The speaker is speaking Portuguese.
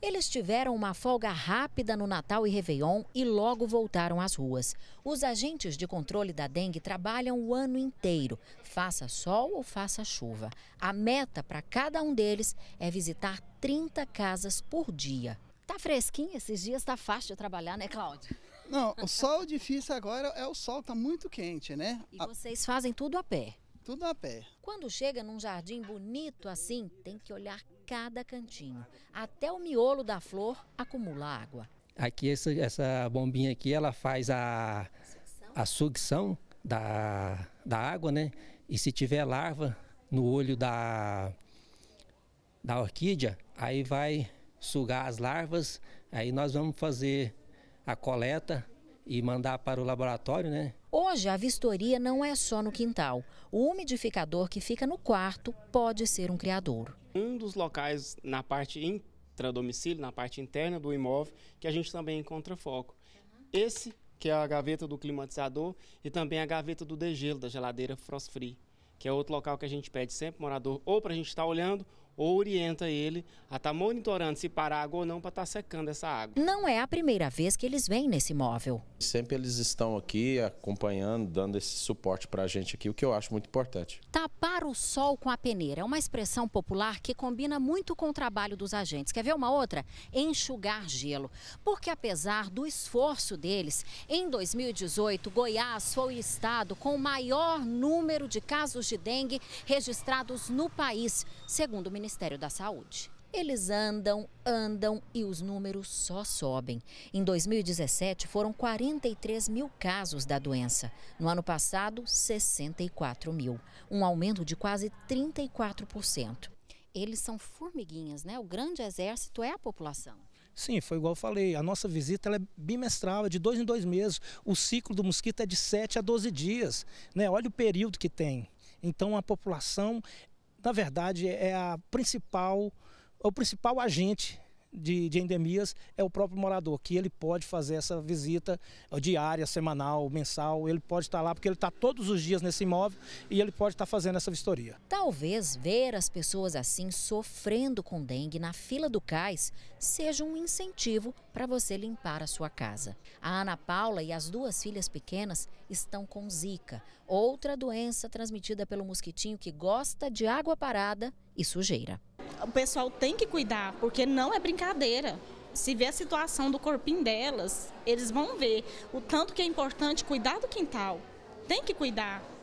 Eles tiveram uma folga rápida no Natal e Réveillon e logo voltaram às ruas. Os agentes de controle da dengue trabalham o ano inteiro, faça sol ou faça chuva. A meta para cada um deles é visitar 30 casas por dia. Tá fresquinho esses dias, tá fácil de trabalhar, né, Cláudia? Não, o sol difícil agora é o sol, tá muito quente, né? E vocês fazem tudo a pé tudo a pé. Quando chega num jardim bonito assim, tem que olhar cada cantinho, até o miolo da flor acumula água. Aqui essa, essa bombinha aqui, ela faz a, a sucção da, da água, né? E se tiver larva no olho da, da orquídea, aí vai sugar as larvas, aí nós vamos fazer a coleta e mandar para o laboratório, né? Hoje, a vistoria não é só no quintal. O umidificador que fica no quarto pode ser um criador. Um dos locais na parte intradomicílio, na parte interna do imóvel, que a gente também encontra foco. Esse, que é a gaveta do climatizador, e também a gaveta do degelo da geladeira Frost Free, que é outro local que a gente pede sempre morador ou para a gente estar tá olhando ou orienta ele a estar tá monitorando se para água ou não para estar tá secando essa água. Não é a primeira vez que eles vêm nesse imóvel. Sempre eles estão aqui acompanhando, dando esse suporte para a gente aqui, o que eu acho muito importante. Tapar o sol com a peneira é uma expressão popular que combina muito com o trabalho dos agentes. Quer ver uma outra? Enxugar gelo. Porque apesar do esforço deles, em 2018, Goiás foi o estado com o maior número de casos de dengue registrados no país, segundo o Ministério da Saúde. Eles andam, andam e os números só sobem. Em 2017, foram 43 mil casos da doença. No ano passado, 64 mil. Um aumento de quase 34%. Eles são formiguinhas, né? O grande exército é a população. Sim, foi igual eu falei. A nossa visita é bimestral, é de dois em dois meses. O ciclo do mosquito é de 7 a 12 dias. Né? Olha o período que tem. Então a população, na verdade, é a principal o principal agente de, de, endemias é o próprio morador, que ele pode fazer essa visita diária, semanal, mensal, ele pode estar lá porque ele está todos os dias nesse imóvel e ele pode estar fazendo essa vistoria. Talvez ver as pessoas assim sofrendo com dengue na fila do cais seja um incentivo para você limpar a sua casa. A Ana Paula e as duas filhas pequenas estão com zika, outra doença transmitida pelo mosquitinho que gosta de água parada e sujeira o pessoal tem que cuidar, porque não é brincadeira. Se ver a situação do corpinho delas, eles vão ver o tanto que é importante cuidar do quintal. Tem que cuidar.